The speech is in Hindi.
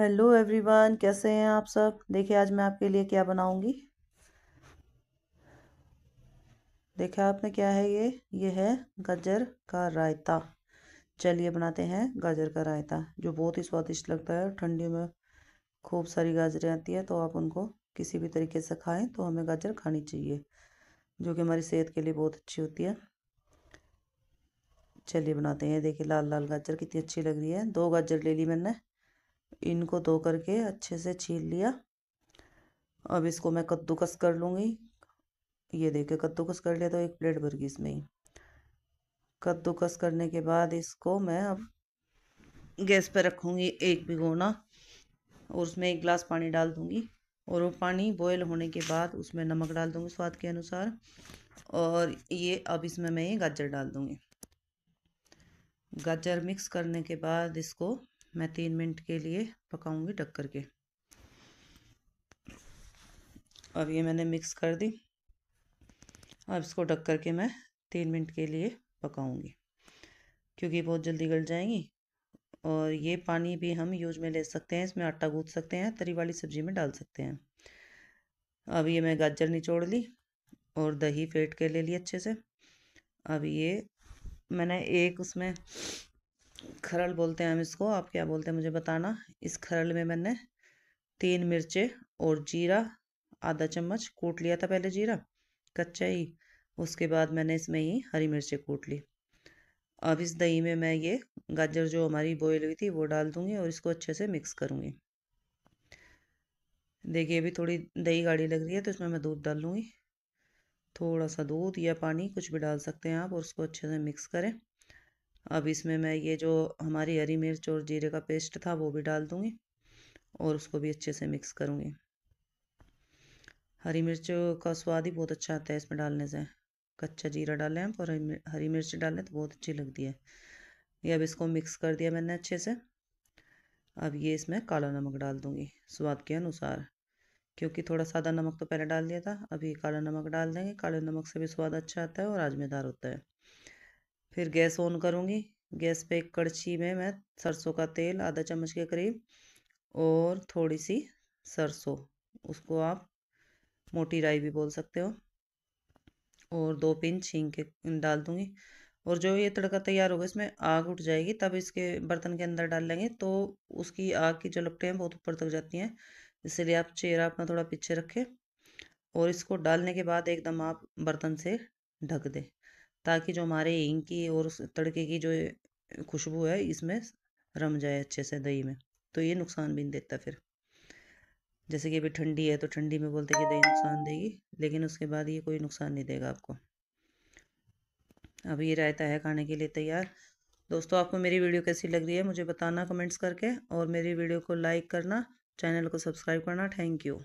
हेलो एवरीवन कैसे हैं आप सब देखिए आज मैं आपके लिए क्या बनाऊंगी देखा आपने क्या है ये ये है गाजर का रायता चलिए बनाते हैं गाजर का रायता जो बहुत ही स्वादिष्ट लगता है ठंडी में खूब सारी गाजरें आती है तो आप उनको किसी भी तरीके से खाएं तो हमें गाजर खानी चाहिए जो कि हमारी सेहत के लिए बहुत अच्छी होती है चलिए बनाते हैं देखिए लाल लाल गाजर कितनी अच्छी लग रही है दो गाजर ले ली मैंने इनको धो करके अच्छे से छील लिया अब इसको मैं कद्दूकस कर लूँगी ये देखे कद्दूकस कर लिया तो एक प्लेट भर गई इसमें ही कद्दूकस करने के बाद इसको मैं अब गैस पर रखूँगी एक भिगोना और उसमें एक गिलास पानी डाल दूँगी और वो पानी बॉयल होने के बाद उसमें नमक डाल दूँगी स्वाद के अनुसार और ये अब इसमें मैं ये गाजर डाल दूँगी गाजर मिक्स करने के बाद इसको मैं तीन मिनट के लिए पकाऊंगी ढक करके अब ये मैंने मिक्स कर दी अब इसको ढक करके मैं तीन मिनट के लिए पकाऊंगी क्योंकि बहुत जल्दी गल जाएंगी और ये पानी भी हम यूज में ले सकते हैं इसमें आटा गूंथ सकते हैं तरी वाली सब्जी में डाल सकते हैं अब ये मैं गाजर निचोड़ ली और दही फेट के ले ली अच्छे से अब ये मैंने एक उसमें खरल बोलते हैं हम इसको आप क्या बोलते हैं मुझे बताना इस खरल में मैंने तीन मिर्चे और जीरा आधा चम्मच कूट लिया था पहले जीरा कच्चा ही उसके बाद मैंने इसमें ही हरी मिर्चें कूट ली अब इस दही में मैं ये गाजर जो हमारी बॉयल हुई थी वो डाल दूँगी और इसको अच्छे से मिक्स करूँगी देखिए अभी थोड़ी दही गाढ़ी लग रही है तो इसमें मैं दूध डाल लूँगी थोड़ा सा दूध या पानी कुछ भी डाल सकते हैं आप और उसको अच्छे से मिक्स करें अब इसमें मैं ये जो हमारी हरी मिर्च और जीरे का पेस्ट था वो भी डाल दूँगी और उसको भी अच्छे से मिक्स करूँगी हरी मिर्च का स्वाद ही बहुत अच्छा आता है इसमें डालने से कच्चा जीरा डालें आप और हरी मिर्च डालें तो बहुत अच्छी लगती है ये अब इसको मिक्स कर दिया मैंने अच्छे से अब ये इसमें काला नमक डाल दूँगी स्वाद के अनुसार क्योंकि थोड़ा सादा नमक तो पहले डाल दिया था अभी काला नमक डाल देंगे काले नमक से भी स्वाद अच्छा आता है और आजमेदार होता है फिर गैस ऑन करूँगी गैस पे एक कड़छी में मैं सरसों का तेल आधा चम्मच के करीब और थोड़ी सी सरसों उसको आप मोटी राई भी बोल सकते हो और दो पिंच छीन के डाल दूँगी और जो ये तड़का तैयार होगा इसमें आग उठ जाएगी तब इसके बर्तन के अंदर डाल लेंगे तो उसकी आग की जो लपटें हैं बहुत ऊपर तक जाती हैं इसलिए आप चेहरा अपना थोड़ा पीछे रखें और इसको डालने के बाद एकदम आप बर्तन से ढक दें ताकि जो हमारे हींग की और तड़के की जो खुशबू है इसमें रम जाए अच्छे से दही में तो ये नुकसान भी नहीं देता फिर जैसे कि अभी ठंडी है तो ठंडी में बोलते कि दही नुकसान देगी लेकिन उसके बाद ये कोई नुकसान नहीं देगा आपको अब ये रायता है खाने के लिए तैयार दोस्तों आपको मेरी वीडियो कैसी लग रही है मुझे बताना कमेंट्स करके और मेरी वीडियो को लाइक करना चैनल को सब्सक्राइब करना थैंक यू